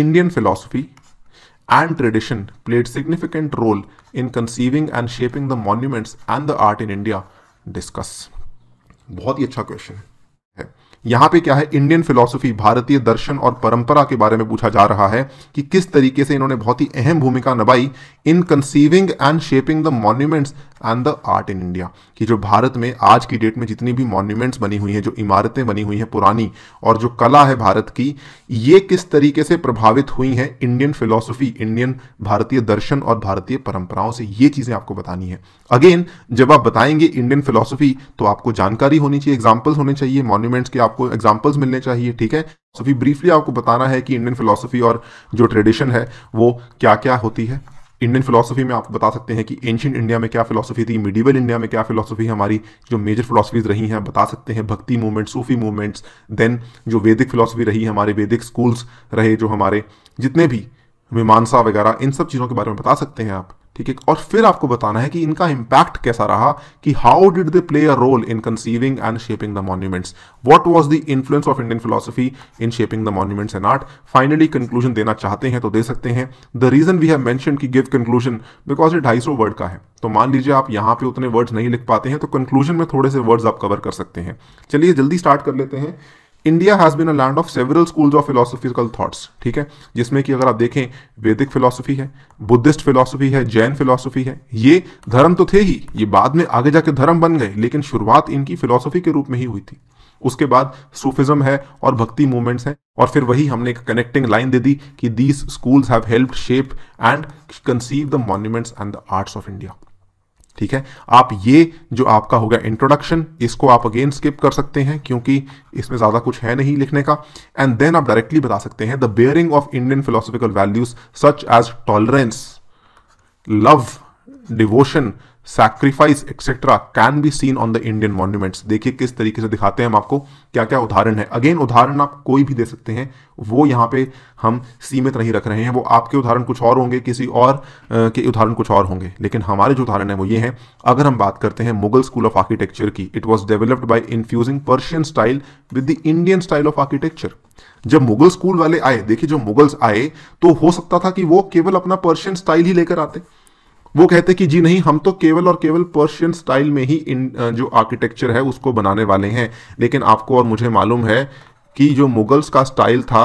Indian philosophy and tradition played significant role in conceiving and shaping the monuments and the art in India. Discuss. बहुत ही अच्छा question है यहां पे क्या है इंडियन फिलोसफी भारतीय दर्शन और परंपरा के बारे में पूछा जा रहा है कि किस तरीके से इन्होंने बहुत ही अहम भूमिका निभाई in conceiving and shaping the monuments and the art in India कि जो भारत में आज की डेट में जितनी भी मॉन्यूमेंट्स बनी हुई हैं जो इमारतें बनी हुई हैं पुरानी और जो कला है भारत की ये किस तरीके से प्रभावित हुई हैं इंडियन फिलोसफी इंडियन भारतीय दर्शन और भारतीय परंपराओं से ये चीज़ें आपको बतानी है अगेन जब आप बताएंगे इंडियन फिलोसफी तो आपको जानकारी होनी चाहिए एग्जाम्पल्स होने चाहिए मॉन्यूमेंट्स के आपको एग्जाम्पल्स मिलने चाहिए ठीक है सो फिर ब्रीफली आपको बताना है कि इंडियन फिलोसफी और जो ट्रेडिशन है वो क्या क्या होती है इंडियन फिलोसफी में आप बता सकते हैं कि एंशियंट इंडिया में क्या फिलोसफी थी मिडिवल इंडिया में क्या फिलोसफी हमारी जो मेजर फिलोसफीज रही हैं बता सकते हैं भक्ति मूवमेंट सूफी मूवमेंट्स देन जो वैदिक फिलोसफी रही हमारे वैदिक स्कूल्स रहे जो हमारे जितने भी मीमांसा वगैरह इन सब चीज़ों के बारे में बता सकते हैं आप ठीक है और फिर आपको बताना है कि इनका इंपैक्ट कैसा रहा कि how did they play a role in conceiving and shaping the monuments what was the influence of Indian philosophy in shaping the monuments and art finally conclusion देना चाहते हैं तो दे सकते हैं the reason we have mention की give conclusion because ये ढाई वर्ड का है तो मान लीजिए आप यहां पर उतने वर्ड्स नहीं लिख पाते हैं तो कंक्लूजन में थोड़े से वर्ड्स आप कवर कर सकते हैं चलिए जल्दी स्टार्ट कर लेते हैं India has been a land of several schools of philosophical thoughts ठीक है जिसमें कि अगर आप देखें वैदिक फिलोसफी है बुद्धिस्ट फिलोसफी है जैन फिलोसफी है ये धर्म तो थे ही ये बाद में आगे जाके धर्म बन गए लेकिन शुरुआत इनकी फिलोसफी के रूप में ही हुई थी उसके बाद सूफिज्म है और भक्ति मूवमेंट्स हैं और फिर वही हमने एक कनेक्टिंग लाइन दे दी कि these schools have help shape and conceive the monuments and the arts of India ठीक है आप ये जो आपका होगा इंट्रोडक्शन इसको आप अगेन स्किप कर सकते हैं क्योंकि इसमें ज़्यादा कुछ है नहीं लिखने का एंड देन आप डायरेक्टली बता सकते हैं the bearing of Indian philosophical values such as tolerance love devotion sacrifice etcetera can be seen on the Indian monuments देखिए किस तरीके से दिखाते हैं हम आपको क्या क्या उदाहरण है अगेन उदाहरण आप कोई भी दे सकते हैं वो यहाँ पे हम सीमित नहीं रख रहे हैं वो आपके उदाहरण कुछ और होंगे किसी और के उदाहरण कुछ और होंगे लेकिन हमारे जो उदाहरण है वो ये हैं अगर हम बात करते हैं मुगल स्कूल ऑफ आर्किटेक्चर की it was developed by infusing Persian style with the Indian style of architecture जब मुगल स्कूल वाले आए देखिए जो मुगल्स आए तो हो सकता था कि वो केवल अपना पर्शियन स्टाइल ही लेकर आते वो कहते कि जी नहीं हम तो केवल और केवल पर्शियन स्टाइल में ही इन जो आर्किटेक्चर है उसको बनाने वाले हैं लेकिन आपको और मुझे मालूम है कि जो मुगल्स का स्टाइल था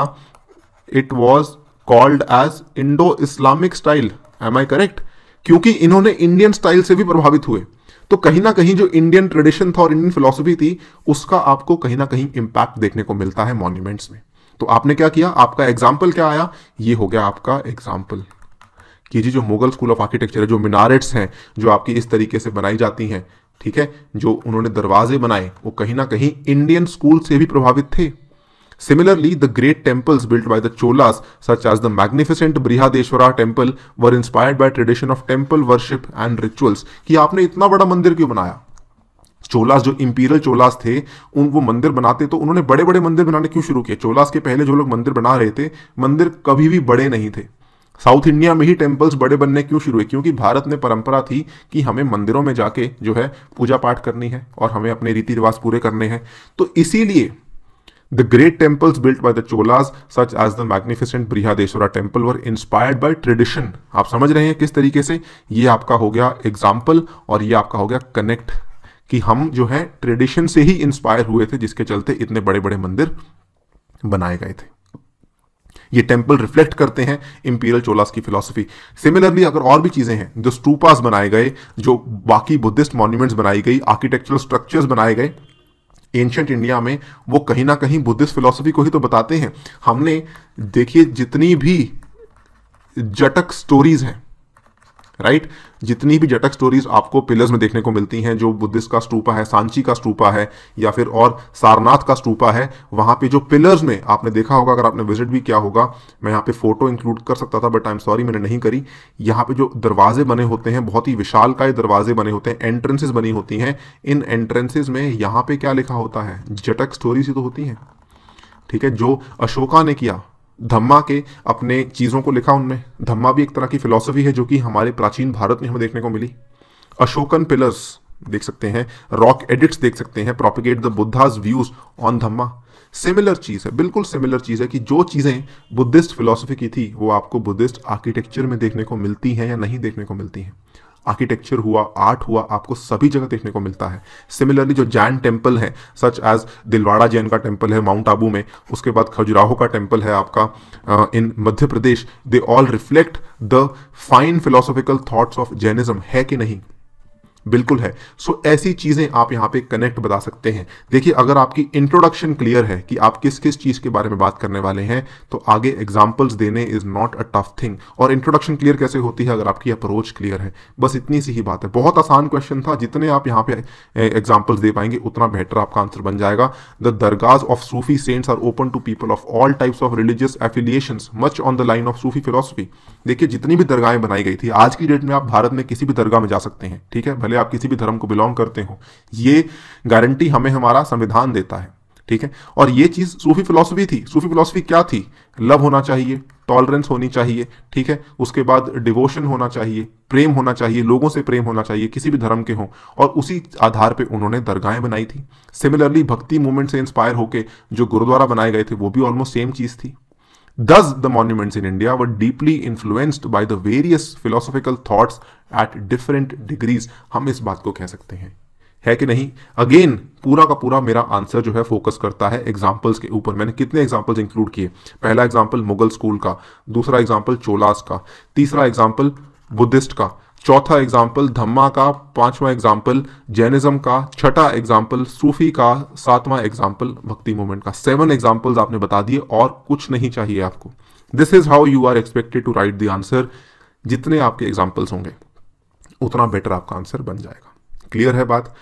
it was called as Indo Islamic style am I correct क्योंकि इन्होंने इंडियन स्टाइल से भी प्रभावित हुए तो कहीं ना कहीं जो इंडियन ट्रेडिशन था और इंडियन फिलोसफी थी उसका आपको कहीं ना कहीं इम्पैक्ट देखने को मिलता है मॉन्यूमेंट्स में तो आपने क्या किया आपका एग्जाम्पल क्या आया ये हो गया आपका एग्जाम्पल कि जी जो मुगल स्कूल ऑफ आर्किटेक्चर है जो मिनारेट्स हैं जो आपकी इस तरीके से बनाई जाती हैं ठीक है जो उन्होंने दरवाजे बनाए वो कहीं ना कहीं इंडियन स्कूल से भी प्रभावित थे similarly the great temples built by the Cholas such as the magnificent Brihadeshwara temple were inspired by tradition of temple worship and rituals कि आपने इतना बड़ा मंदिर क्यों बनाया चोलास जो इंपीरियल चोलास थे उन वो मंदिर बनाते तो उन्होंने बड़े बड़े मंदिर बनाने क्यों शुरू किए चोलास के पहले जो लोग मंदिर बना रहे थे मंदिर कभी भी बड़े नहीं थे साउथ इंडिया में ही टेम्पल्स बड़े बनने क्यों शुरू हुए क्योंकि भारत में परंपरा थी कि हमें मंदिरों में जाके जो है पूजा पाठ करनी है और हमें अपने रीति रिवाज पूरे करने हैं तो इसीलिए the great temples built by the Cholas such as the magnificent Brihadeshwara temple were inspired by tradition आप समझ रहे हैं किस तरीके से ये आपका हो गया एग्जाम्पल और ये आपका हो गया कनेक्ट कि हम जो है ट्रेडिशन से ही इंस्पायर हुए थे जिसके चलते इतने बड़े बड़े मंदिर बनाए गए थे ये टेम्पल रिफ्लेक्ट करते हैं इम्पीरियल चोलास की फिलोसफी सिमिलरली अगर और भी चीज़ें हैं जो स्टूपास बनाए गए जो बाकी बुद्धिस्ट मॉन्यूमेंट्स बनाई गई आर्किटेक्चरल स्ट्रक्चर्स बनाए गए एंशंट इंडिया में वो कहीं ना कहीं बुद्धिस्ट फिलोसफी को ही तो बताते हैं हमने देखिए जितनी भी जटक स्टोरीज हैं राइट जितनी भी जटक स्टोरीज आपको पिलर्स में देखने को मिलती हैं जो बुद्धिस्ट का स्टूपा है सांची का स्टूपा है या फिर और सारनाथ का स्टूपा है वहां पे जो पिलर्स में आपने देखा होगा अगर आपने विजिट भी किया होगा मैं यहाँ पे फोटो इंक्लूड कर सकता था बट आई एम सॉरी मैंने नहीं करी यहाँ पे जो दरवाजे बने होते हैं बहुत ही विशाल का दरवाजे बने होते हैं एंट्रेंसेज बनी होती हैं इन एंट्रेंसेज में यहाँ पे क्या लिखा होता है जटक स्टोरीज ही तो होती है ठीक है जो अशोका ने किया धम्मा के अपने चीज़ों को लिखा उनमें धम्मा भी एक तरह की फिलॉसफी है जो कि हमारे प्राचीन भारत में हमें देखने को मिली अशोकन पिलर्स देख सकते हैं रॉक एडिट्स देख सकते हैं propagate the Buddha's views on Dhamma similar चीज़ है बिल्कुल सिमिलर चीज़ है कि जो चीज़ें बुद्धिस्ट फिलोसफी की थी वो आपको बुद्धिस्ट आर्किटेक्चर में देखने को मिलती हैं या नहीं देखने को मिलती हैं आर्किटेक्चर हुआ आर्ट हुआ आपको सभी जगह देखने को मिलता है सिमिलरली जो जैन टेम्पल है सच एज दिलवाड़ा जैन का टेम्पल है माउंट आबू में उसके बाद खजुराहो का टेम्पल है आपका in Madhya Pradesh they all reflect the fine philosophical thoughts of Jainism है कि नहीं बिल्कुल है सो so, ऐसी चीज़ें आप यहाँ पे कनेक्ट बता सकते हैं देखिए अगर आपकी इंट्रोडक्शन क्लियर है कि आप किस किस चीज़ के बारे में बात करने वाले हैं तो आगे एग्जाम्पल्स देने is not a tough thing और इंट्रोडक्शन क्लियर कैसे होती है अगर आपकी अप्रोच क्लियर है बस इतनी सी ही बात है बहुत आसान क्वेश्चन था जितने आप यहाँ पे एग्जाम्पल्स दे पाएंगे उतना बेहतर आपका आंसर बन जाएगा the dargahs of Sufi saints are open to people of all types of religious affiliation much on the line of Sufi philosophy देखिए जितनी भी दरगाहें बनाई गई थी आज की डेट में आप भारत में किसी भी दरगाह में जा सकते हैं ठीक है भले आप किसी भी धर्म को बिलोंग करते हो ये गारंटी हमें हमारा संविधान देता है ठीक है और ये चीज़ सूफी फिलोसफी थी सूफी फिलोसफी क्या थी लव होना चाहिए टॉलरेंस होनी चाहिए ठीक है उसके बाद डिवोशन होना चाहिए प्रेम होना चाहिए लोगों से प्रेम होना चाहिए किसी भी धर्म के हो और उसी आधार पे उन्होंने दरगाहें बनाई थी सिमिलरली भक्ति मूवमेंट से इंस्पायर होके जो गुरुद्वारा बनाए गए थे वो भी ऑलमोस्ट सेम चीज़ थी Thus, the monuments in India were deeply influenced by the various philosophical thoughts at different degrees. हम इस बात को कह सकते हैं है कि नहीं अगेन पूरा का पूरा मेरा आंसर जो है फोकस करता है एग्जाम्पल्स के ऊपर मैंने कितने एग्जाम्पल्स इंक्लूड किए पहला एग्जाम्पल मुगल स्कूल का दूसरा एग्जाम्पल चोलास का तीसरा एग्जाम्पल बुद्धिस्ट का चौथा एग्जाम्पल धम्मा का पांचवा एग्जाम्पल जैनिज्म का छठा एग्जाम्पल सूफी का सातवां एग्जाम्पल भक्ति मूवमेंट का सेवन एग्जाम्पल्स आपने बता दिए और कुछ नहीं चाहिए आपको this is how you are expected to write the answer जितने आपके एग्जाम्पल्स होंगे उतना बेटर आपका आंसर बन जाएगा क्लियर है बात